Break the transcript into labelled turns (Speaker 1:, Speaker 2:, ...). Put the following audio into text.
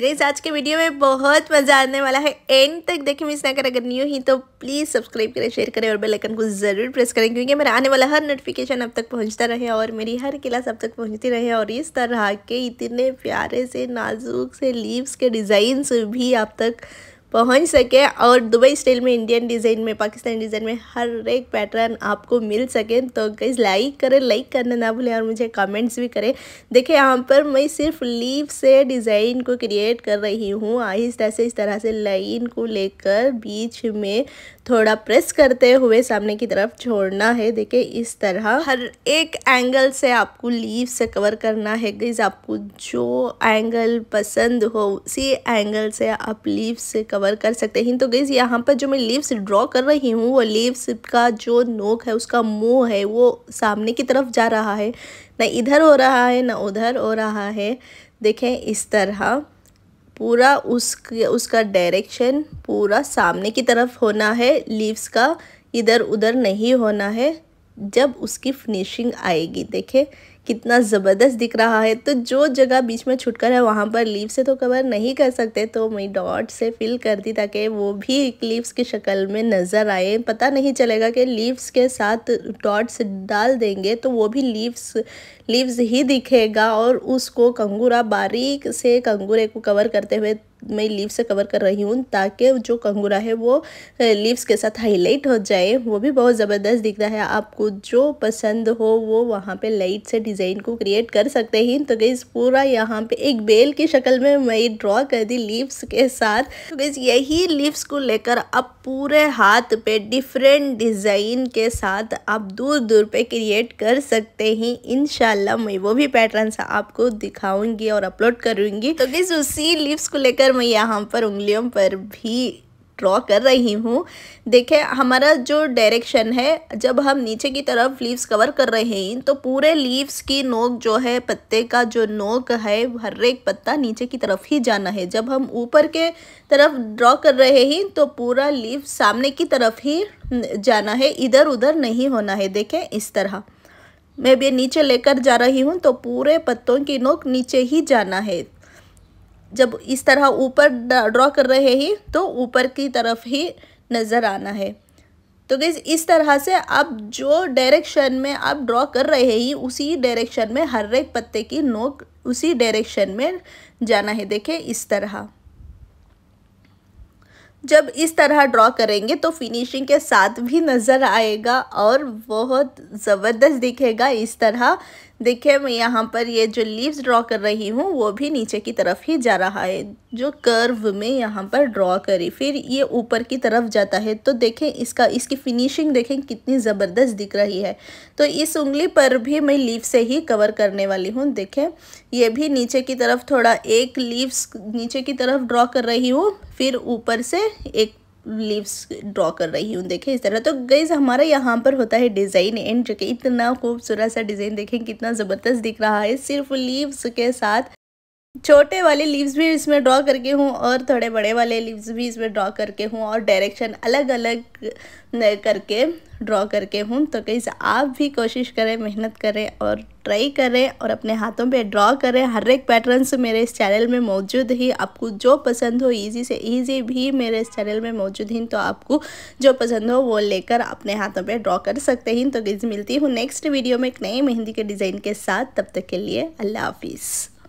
Speaker 1: guys आज के video में बहुत मज़ा आने वाला है एंड तक देखें मिस ना करें अगर न्यू ही तो प्लीज़ सब्सक्राइब करें शेयर करें और बेल आइकन को ज़रूर प्रेस करें क्योंकि मेरा आने वाला हर नोटिफिकेशन अब तक पहुंचता रहे और मेरी हर क्लास अब तक पहुंचती रहे और इस तरह के इतने प्यारे से नाजुक से लीव्स के डिज़ाइन भी आप तक पहुंच सके और दुबई स्टाइल में इंडियन डिज़ाइन में पाकिस्तानी डिज़ाइन में हर एक पैटर्न आपको मिल सके तो गई लाइक करें लाइक करना ना भूलें और मुझे कमेंट्स भी करें देखिए यहाँ पर मैं सिर्फ लीव से डिज़ाइन को क्रिएट कर रही हूँ आहिस्ता से इस तरह से लाइन को लेकर बीच में थोड़ा प्रेस करते हुए सामने की तरफ छोड़ना है देखिए इस तरह हर एक एंगल से आपको लीव से कवर करना है गईज आपको जो एंगल पसंद हो उसी एंगल से आप लीव से कवर कवर कर सकते हैं तो गईज़ यहाँ पर जो मैं लीव्स ड्रॉ कर रही हूँ वो लीव्स का जो नोक है उसका मुंह है वो सामने की तरफ जा रहा है ना इधर हो रहा है ना उधर हो रहा है देखें इस तरह पूरा उसके उसका डायरेक्शन पूरा सामने की तरफ होना है लीव्स का इधर उधर नहीं होना है जब उसकी फिनिशिंग आएगी देखें कितना ज़बरदस्त दिख रहा है तो जो जगह बीच में छुटकर है वहाँ पर लीव से तो कवर नहीं कर सकते तो मैं डॉट से फिल कर दी ताकि वो भी लीव्स की शक्ल में नज़र आए पता नहीं चलेगा कि लीव्स के साथ डॉट्स डाल देंगे तो वो भी लीव्स लीव्स ही दिखेगा और उसको कंगूरा बारीक से कंगूरे को कवर करते हुए मैं लीव से कवर कर रही हूँ ताकि जो कंगूरा है वो लीव्स के साथ हाईलाइट हो जाए वो भी बहुत ज़बरदस्त दिख रहा है आपको जो पसंद हो वो वहाँ पे लाइट से डिज़ाइन को क्रिएट कर सकते हैं तो गैस पूरा यहाँ पे एक बेल की शक्ल में मैं ड्रॉ कर दी लीव्स के साथ तो गैस यही लीव्स को लेकर अब पूरे हाथ पे डिफरेंट डिज़ाइन के साथ आप दूर दूर पे क्रिएट कर सकते हैं इन मैं वो भी पैटर्न आपको दिखाऊंगी और अपलोड करूँगी तो गैस उसी लिप्स को लेकर मैं यहाँ पर उंगलियों पर भी ड्रॉ कर रही हूँ देखें हमारा जो डायरेक्शन है जब हम नीचे की तरफ लीव्स कवर कर रहे हैं तो पूरे लीव्स की नोक जो है पत्ते का जो नोक है हर एक पत्ता नीचे की तरफ ही जाना है जब हम ऊपर के तरफ ड्रॉ कर रहे हैं तो पूरा लीव सामने की तरफ ही जाना है इधर उधर नहीं होना है देखें इस तरह मैं भी नीचे लेकर जा रही हूँ तो पूरे पत्तों की नोक नीचे ही जाना है जब इस तरह ऊपर ड्रॉ कर रहे हैं तो ऊपर की तरफ ही नज़र आना है तो गैस इस तरह से आप जो डायरेक्शन में आप ड्रॉ कर रहे हैं उसी डायरेक्शन में हर एक पत्ते की नोक उसी डायरेक्शन में जाना है देखें इस तरह जब इस तरह ड्रॉ करेंगे तो फिनिशिंग के साथ भी नज़र आएगा और बहुत ज़बरदस्त दिखेगा इस तरह देखिए मैं यहाँ पर ये जो लीव्स ड्रॉ कर रही हूँ वो भी नीचे की तरफ ही जा रहा है जो कर्व में यहाँ पर ड्रॉ करी फिर ये ऊपर की तरफ जाता है तो देखें इसका इसकी फिनिशिंग देखें कितनी ज़बरदस्त दिख रही है तो इस उंगली पर भी मैं लीव से ही कवर करने वाली हूँ देखें ये भी नीचे की तरफ थोड़ा एक लीव्स नीचे की तरफ ड्रॉ कर रही हूँ फिर ऊपर से एक लीव्स ड्रॉ कर रही हूँ देखें इस तरह तो गईज हमारा यहाँ पर होता है डिज़ाइन एंड जो कि इतना खूबसूरत सा डिज़ाइन देखें कितना ज़बरदस्त दिख रहा है सिर्फ लीव्स के साथ छोटे वाले लीव्स भी इसमें ड्रॉ करके हूँ और थोड़े बड़े वाले लीव्स भी इसमें ड्रॉ करके हूँ और डायरेक्शन अलग अलग करके ड्रॉ करके हूँ तो कहीं आप भी कोशिश करें मेहनत करें और ट्राई करें और अपने हाथों पे ड्रॉ करें हर एक पैटर्न्स मेरे इस चैनल में मौजूद ही आपको जो पसंद हो इजी से इजी भी मेरे इस चैनल में मौजूद ही तो आपको जो पसंद हो वो लेकर अपने हाथों पे ड्रॉ कर सकते हैं तो गिज मिलती हूँ नेक्स्ट वीडियो में एक नई मेहंदी के डिज़ाइन के साथ तब तक के लिए अल्लाह हाफिज़